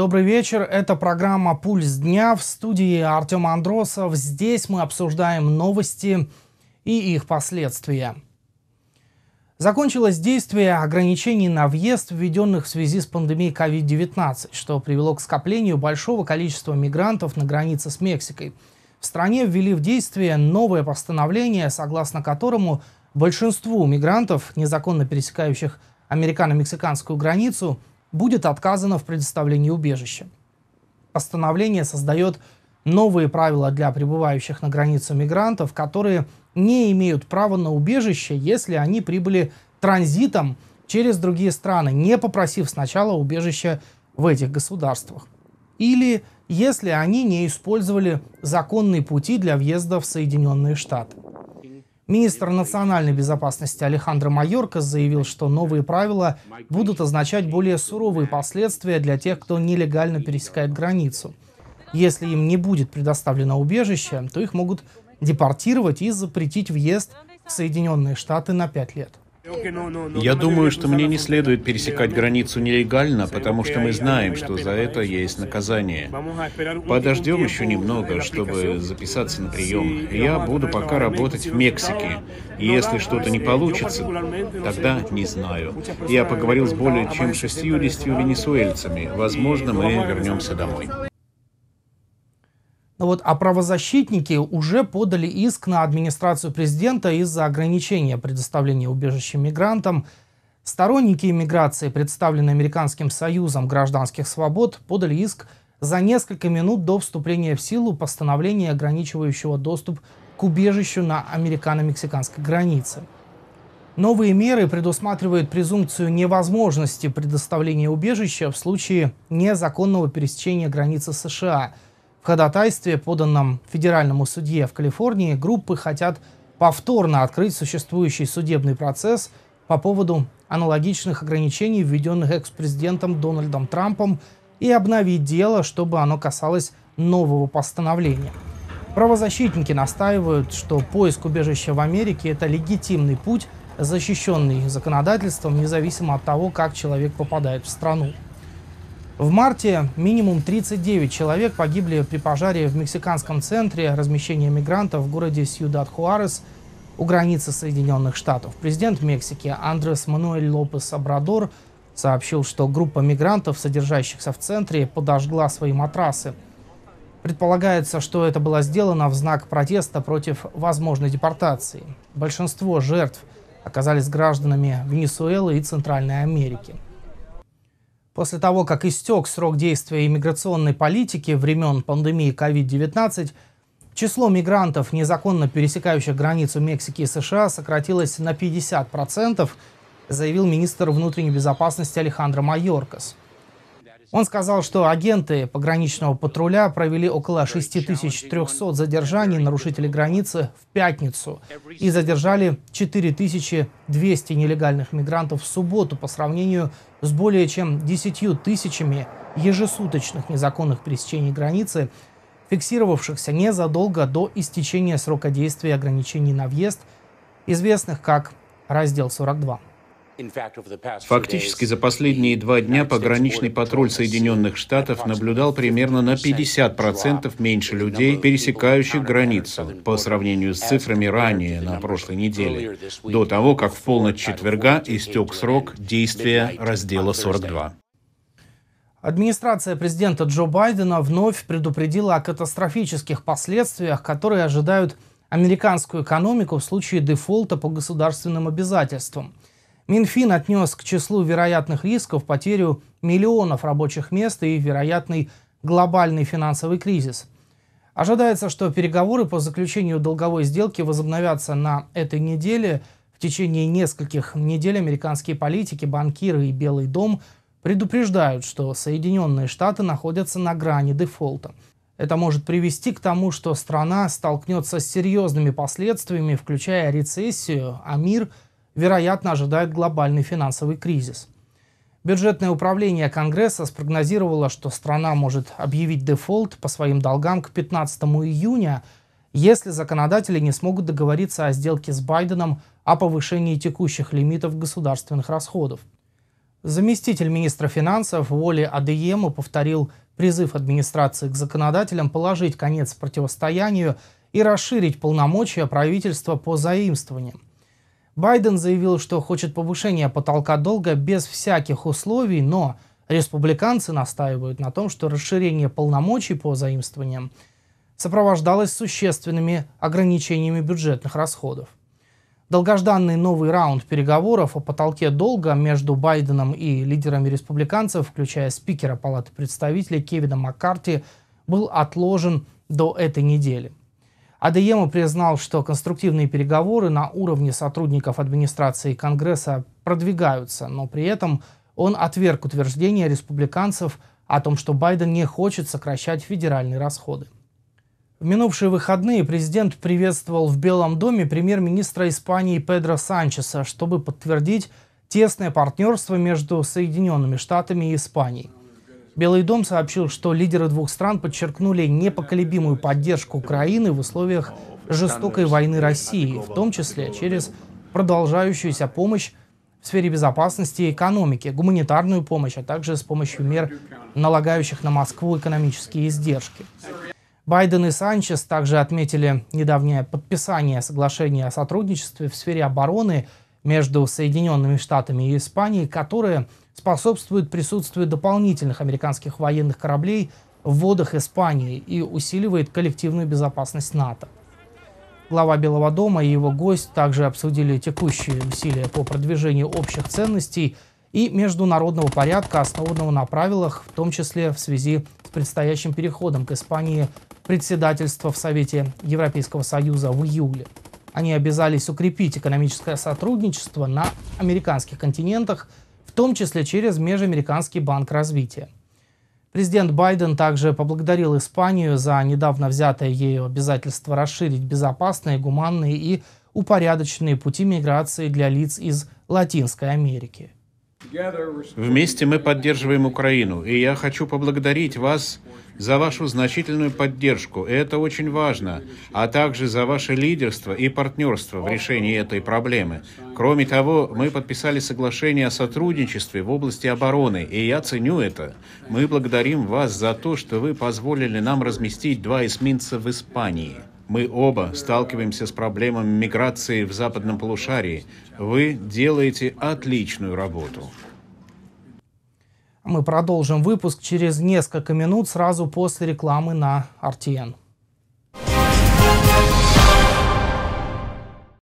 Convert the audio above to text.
Добрый вечер, это программа «Пульс дня» в студии Артем Андросов. Здесь мы обсуждаем новости и их последствия. Закончилось действие ограничений на въезд, введенных в связи с пандемией COVID-19, что привело к скоплению большого количества мигрантов на границе с Мексикой. В стране ввели в действие новое постановление, согласно которому большинству мигрантов, незаконно пересекающих американо-мексиканскую границу – будет отказано в предоставлении убежища. Постановление создает новые правила для пребывающих на границе мигрантов, которые не имеют права на убежище, если они прибыли транзитом через другие страны, не попросив сначала убежища в этих государствах. Или если они не использовали законные пути для въезда в Соединенные Штаты. Министр национальной безопасности Алехандро Майорка заявил, что новые правила будут означать более суровые последствия для тех, кто нелегально пересекает границу. Если им не будет предоставлено убежище, то их могут депортировать и запретить въезд в Соединенные Штаты на пять лет. Я думаю, что мне не следует пересекать границу нелегально, потому что мы знаем, что за это есть наказание. Подождем еще немного, чтобы записаться на прием. Я буду пока работать в Мексике. если что-то не получится, тогда не знаю. Я поговорил с более чем 60 венесуэльцами. Возможно, мы вернемся домой. Вот, а правозащитники уже подали иск на администрацию президента из-за ограничения предоставления убежища мигрантам. Сторонники иммиграции, представленные Американским союзом гражданских свобод, подали иск за несколько минут до вступления в силу постановления, ограничивающего доступ к убежищу на американо-мексиканской границе. Новые меры предусматривают презумпцию невозможности предоставления убежища в случае незаконного пересечения границы США – в ходатайстве, поданном федеральному судье в Калифорнии, группы хотят повторно открыть существующий судебный процесс по поводу аналогичных ограничений, введенных экс-президентом Дональдом Трампом, и обновить дело, чтобы оно касалось нового постановления. Правозащитники настаивают, что поиск убежища в Америке – это легитимный путь, защищенный законодательством, независимо от того, как человек попадает в страну. В марте минимум 39 человек погибли при пожаре в мексиканском центре размещения мигрантов в городе Сьюдад-Хуарес у границы Соединенных Штатов. Президент Мексики Андрес Мануэль Лопес Абрадор сообщил, что группа мигрантов, содержащихся в центре, подожгла свои матрасы. Предполагается, что это было сделано в знак протеста против возможной депортации. Большинство жертв оказались гражданами Венесуэлы и Центральной Америки – После того, как истек срок действия иммиграционной политики времен пандемии COVID-19, число мигрантов, незаконно пересекающих границу Мексики и США, сократилось на 50%, заявил министр внутренней безопасности Алехандро Майоркас – он сказал, что агенты пограничного патруля провели около 6300 задержаний нарушителей границы в пятницу и задержали 4200 нелегальных мигрантов в субботу по сравнению с более чем 10 тысячами ежесуточных незаконных пересечений границы, фиксировавшихся незадолго до истечения срока действия ограничений на въезд, известных как раздел 42. Фактически за последние два дня пограничный патруль Соединенных Штатов наблюдал примерно на 50% меньше людей, пересекающих границу, по сравнению с цифрами ранее на прошлой неделе, до того, как в полночь четверга истек срок действия раздела 42. Администрация президента Джо Байдена вновь предупредила о катастрофических последствиях, которые ожидают американскую экономику в случае дефолта по государственным обязательствам – Минфин отнес к числу вероятных рисков потерю миллионов рабочих мест и вероятный глобальный финансовый кризис. Ожидается, что переговоры по заключению долговой сделки возобновятся на этой неделе. В течение нескольких недель американские политики, банкиры и Белый дом предупреждают, что Соединенные Штаты находятся на грани дефолта. Это может привести к тому, что страна столкнется с серьезными последствиями, включая рецессию, а мир – вероятно, ожидает глобальный финансовый кризис. Бюджетное управление Конгресса спрогнозировало, что страна может объявить дефолт по своим долгам к 15 июня, если законодатели не смогут договориться о сделке с Байденом о повышении текущих лимитов государственных расходов. Заместитель министра финансов Воли Адеему повторил призыв администрации к законодателям положить конец противостоянию и расширить полномочия правительства по заимствованиям. Байден заявил, что хочет повышения потолка долга без всяких условий, но республиканцы настаивают на том, что расширение полномочий по заимствованиям сопровождалось существенными ограничениями бюджетных расходов. Долгожданный новый раунд переговоров о потолке долга между Байденом и лидерами республиканцев, включая спикера Палаты представителей Кевина Маккарти, был отложен до этой недели. Адеема признал, что конструктивные переговоры на уровне сотрудников администрации Конгресса продвигаются, но при этом он отверг утверждение республиканцев о том, что Байден не хочет сокращать федеральные расходы. В минувшие выходные президент приветствовал в Белом доме премьер-министра Испании Педро Санчеса, чтобы подтвердить тесное партнерство между Соединенными Штатами и Испанией. Белый дом сообщил, что лидеры двух стран подчеркнули непоколебимую поддержку Украины в условиях жестокой войны России, в том числе через продолжающуюся помощь в сфере безопасности и экономики, гуманитарную помощь, а также с помощью мер, налагающих на Москву экономические издержки. Байден и Санчес также отметили недавнее подписание соглашения о сотрудничестве в сфере обороны между Соединенными Штатами и Испанией, которые способствуют присутствию дополнительных американских военных кораблей в водах Испании и усиливает коллективную безопасность НАТО. Глава Белого дома и его гость также обсудили текущие усилия по продвижению общих ценностей и международного порядка, основанного на правилах, в том числе в связи с предстоящим переходом к Испании председательства в Совете Европейского Союза в июле. Они обязались укрепить экономическое сотрудничество на американских континентах, в том числе через Межамериканский банк развития. Президент Байден также поблагодарил Испанию за недавно взятое ею обязательство расширить безопасные, гуманные и упорядоченные пути миграции для лиц из Латинской Америки. Вместе мы поддерживаем Украину, и я хочу поблагодарить вас за вашу значительную поддержку, это очень важно, а также за ваше лидерство и партнерство в решении этой проблемы. Кроме того, мы подписали соглашение о сотрудничестве в области обороны, и я ценю это. Мы благодарим вас за то, что вы позволили нам разместить два эсминца в Испании. Мы оба сталкиваемся с проблемами миграции в западном полушарии. Вы делаете отличную работу. Мы продолжим выпуск через несколько минут сразу после рекламы на RTN.